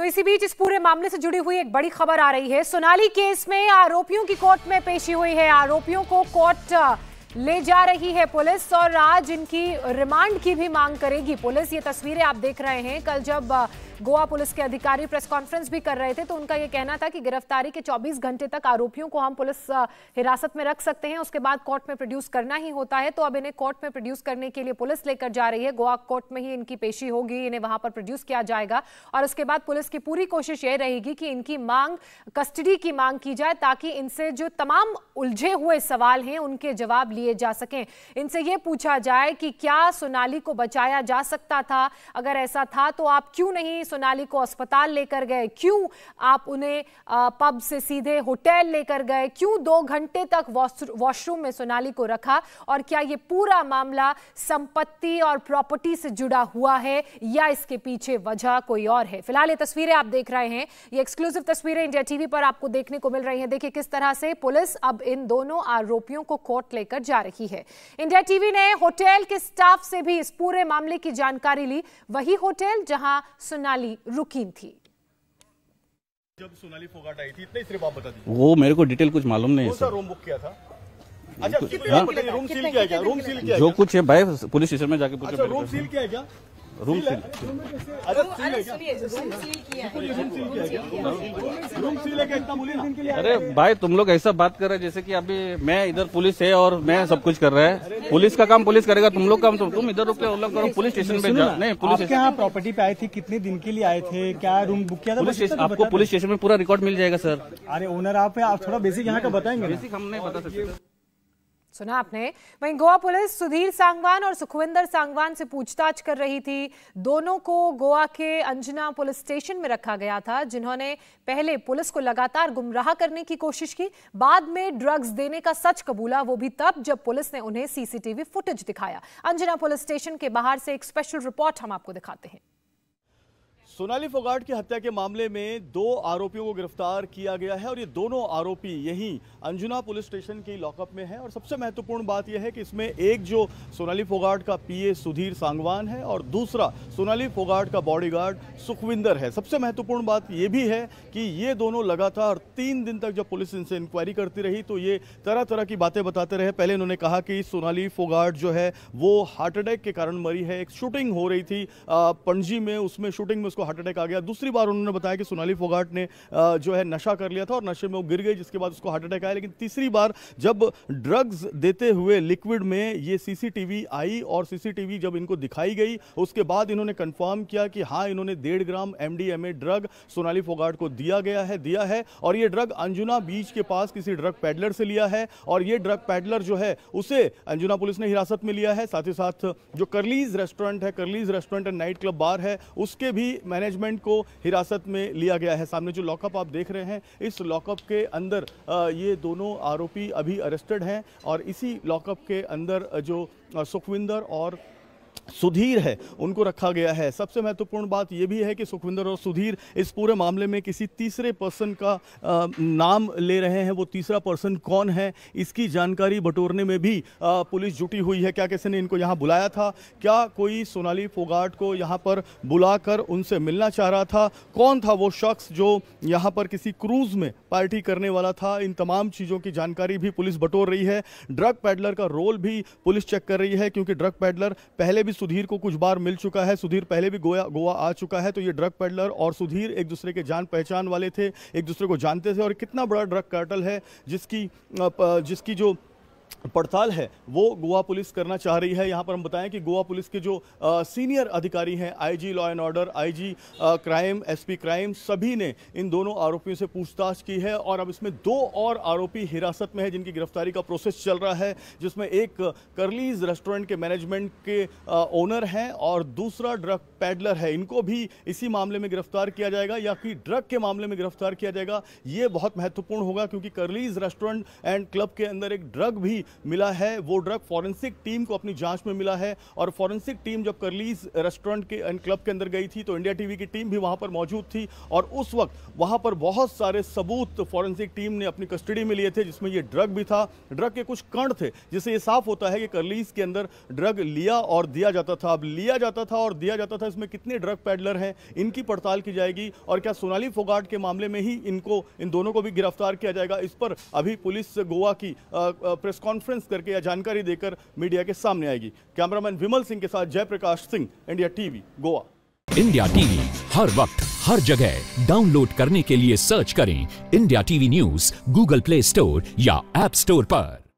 तो इसी बीच इस पूरे मामले से जुड़ी हुई एक बड़ी खबर आ रही है सोनाली केस में आरोपियों की कोर्ट में पेशी हुई है आरोपियों को कोर्ट ले जा रही है पुलिस और आज इनकी रिमांड की भी मांग करेगी पुलिस ये तस्वीरें आप देख रहे हैं कल जब गोवा पुलिस के अधिकारी प्रेस कॉन्फ्रेंस भी कर रहे थे तो उनका ये कहना था कि गिरफ्तारी के 24 घंटे तक आरोपियों को हम पुलिस हिरासत में रख सकते हैं उसके बाद कोर्ट में प्रोड्यूस करना ही होता है तो अब इन्हें कोर्ट में प्रोड्यूस करने के लिए पुलिस लेकर जा रही है गोवा कोर्ट में ही इनकी पेशी होगी इन्हें वहां पर प्रोड्यूस किया जाएगा और उसके बाद पुलिस की पूरी कोशिश यह रहेगी कि इनकी मांग कस्टडी की मांग की जाए ताकि इनसे जो तमाम उलझे हुए सवाल हैं उनके जवाब लिए जा सकें इनसे ये पूछा जाए कि क्या सोनाली को बचाया जा सकता था अगर ऐसा था तो आप क्यों नहीं सोनाली को अस्पताल लेकर गए क्यों आप उन्हें पब से सीधे होटल लेकर गए क्यों दो घंटे तक वॉशरूम में सोनाली को रखा और क्या ये पूरा मामला संपत्ति और प्रॉपर्टी से जुड़ा हुआ है या इसके पीछे वजह कोई और है फिलहाल ये तस्वीरें आप देख रहे हैं ये एक्सक्लूसिव तस्वीरें इंडिया टीवी पर आपको देखने को मिल रही हैं देखिए किस तरह से पुलिस अब इन दोनों आरोपियों को कोर्ट लेकर जा रही है इंडिया टीवी ने होटल के स्टाफ से भी इस पूरे मामले की जानकारी ली वही होटल जहां सोनाली रुकी थी जब सोनाली फोगाट आई थी इतने सिर्फ आप बता दीजिए वो मेरे को डिटेल कुछ मालूम नहीं है रूम बुक किया था अच्छा रूम सील हाँ? किया गया रूम सील किया जो कुछ है भाई पुलिस स्टेशन में जाके पूछो अच्छा, रूम सील किया गया रूम सील अरे भाई तुम लोग ऐसा बात कर रहे हैं जैसे कि अभी मैं इधर पुलिस है और मैं सब कुछ कर रहा है पुलिस का काम पुलिस करेगा तुम लोग काम तो- तुम इधर रुक के उल्लंघन करो पुलिस स्टेशन पे नहीं पुलिस यहाँ प्रॉपर्टी पे आए थे कितने दिन के लिए आए थे क्या रूम बुक किया था आपको पुलिस स्टेशन में पूरा रिकॉर्ड मिल जाएगा सर अरे ओनर आप थोड़ा बेसिक यहाँ का बताएंगे बेसिक हम नहीं बता सकते सुना आपने वहीं गोवा पुलिस सुधीर सांगवान और सुखविंदर सांगवान से पूछताछ कर रही थी दोनों को गोवा के अंजना पुलिस स्टेशन में रखा गया था जिन्होंने पहले पुलिस को लगातार गुमराह करने की कोशिश की बाद में ड्रग्स देने का सच कबूला वो भी तब जब पुलिस ने उन्हें सीसीटीवी फुटेज दिखाया अंजना पुलिस स्टेशन के बाहर से एक स्पेशल रिपोर्ट हम आपको दिखाते हैं सोनाली फोगाट की हत्या के मामले में दो आरोपियों को गिरफ्तार किया गया है और ये दोनों आरोपी यहीं अंजुना पुलिस स्टेशन के लॉकअप में हैं और सबसे महत्वपूर्ण बात यह है कि इसमें एक जो सोनाली फोगाट का पीए सुधीर सांगवान है और दूसरा सोनाली फोगाट का बॉडीगार्ड सुखविंदर है सबसे महत्वपूर्ण बात यह भी है कि ये दोनों लगातार तीन दिन तक जब पुलिस इनसे इंक्वायरी करती रही तो ये तरह तरह की बातें बताते रहे पहले इन्होंने कहा कि सोनाली फोगाट जो है वो हार्ट अटैक के कारण मरी है एक शूटिंग हो रही थी पणजी में उसमें शूटिंग में उसको उसको हार्ट अटैक आ गया दूसरी बार उन्होंने बताया कि सोनाली फोगाट ने जो है नशा कर लिया था और नशे में वो गिर गई जिसके बाद उसको हार्ट अटैक आया लेकिन तीसरी बार जब ड्रग्स देते हुए लिक्विड में ये सीसीटीवी आई और सीसीटीवी जब इनको दिखाई गई उसके बाद इन्होंने कंफर्म किया कि हाँ इन्होंने डेढ़ gram M drug Sonali Phogat को दिया गया है दिया है और ये ड्रग अंजुना बीच के पास किसी ड्रग पैडलर से लिया है और ये ड्रग पैडलर जो है उसे अंजुना पुलिस ने हिरासत में लिया है साथ ही साथ जो करलीज रेस्टोरेंट है Curlies restaurant and night club bar है उसके भी मैनेजमेंट को हिरासत में लिया गया है सामने जो लॉकअप आप देख रहे हैं इस लॉकअप के अंदर ये दोनों आरोपी अभी अरेस्टेड हैं और इसी लॉकअप के अंदर जो सुखविंदर और सुधीर है उनको रखा गया है सबसे महत्वपूर्ण बात यह भी है कि सुखविंदर और सुधीर इस पूरे मामले में किसी तीसरे पर्सन का आ, नाम ले रहे हैं वो तीसरा पर्सन कौन है इसकी जानकारी बटोरने में भी आ, पुलिस जुटी हुई है क्या किसी ने इनको यहाँ बुलाया था क्या कोई सोनाली फोगाट को यहाँ पर बुलाकर उनसे मिलना चाह रहा था कौन था वो शख्स जो यहाँ पर किसी क्रूज में पार्टी करने वाला था इन तमाम चीज़ों की जानकारी भी पुलिस बटोर रही है ड्रग पैडलर का रोल भी पुलिस चेक कर रही है क्योंकि ड्रग पैडलर पहले भी सुधीर को कुछ बार मिल चुका है सुधीर पहले भी गोया गोवा आ चुका है तो ये ड्रग पेडलर और सुधीर एक दूसरे के जान पहचान वाले थे एक दूसरे को जानते थे और कितना बड़ा ड्रग कार्टल है जिसकी जिसकी जो पड़ताल है वो गोवा पुलिस करना चाह रही है यहाँ पर हम बताएं कि गोवा पुलिस के जो आ, सीनियर अधिकारी हैं IG law and order IG crime SP crime सभी ने इन दोनों आरोपियों से पूछताछ की है और अब इसमें दो और आरोपी हिरासत में है जिनकी गिरफ्तारी का प्रोसेस चल रहा है जिसमें एक करलीज रेस्टोरेंट के मैनेजमेंट के आ, ओनर हैं और दूसरा ड्रग पैडलर है इनको भी इसी मामले में गिरफ्तार किया जाएगा या कि ड्रग के मामले में गिरफ्तार किया जाएगा ये बहुत महत्वपूर्ण होगा क्योंकि करलीज रेस्टोरेंट एंड क्लब के अंदर एक ड्रग भी मिला है वो ड्रग फॉरेंसिक टीम को अपनी जांच में मिला है और फॉरेंसिक टीम जब करलीज रेस्टोरेंट के एंड क्लब के अंदर गई थी तो इंडिया टीवी की टीम भी वहां पर मौजूद थी और उस वक्त वहां पर बहुत सारे सबूत फॉरेंसिक टीम ने अपनी कस्टडी में लिए थे जिसमें यह ड्रग भी था ड्रग के कुछ कण थे जिससे ये साफ होता है कि करलीज के अंदर ड्रग लिया और दिया जाता था अब लिया जाता था और दिया जाता था इसमें कितने ड्रग पैडलर हैं इनकी पड़ताल की जाएगी और क्या सोनाली फोगाट के मामले में ही इनको इन दोनों को भी गिरफ्तार किया जाएगा इस पर अभी पुलिस गोवा की प्रेस कॉन्फ्रेंस करके या जानकारी देकर मीडिया के सामने आएगी कैमरामैन विमल सिंह के साथ Jayprakash Singh India TV Goa India TV हर वक्त हर जगह डाउनलोड करने के लिए सर्च करें India TV news Google play store या एप स्टोर पर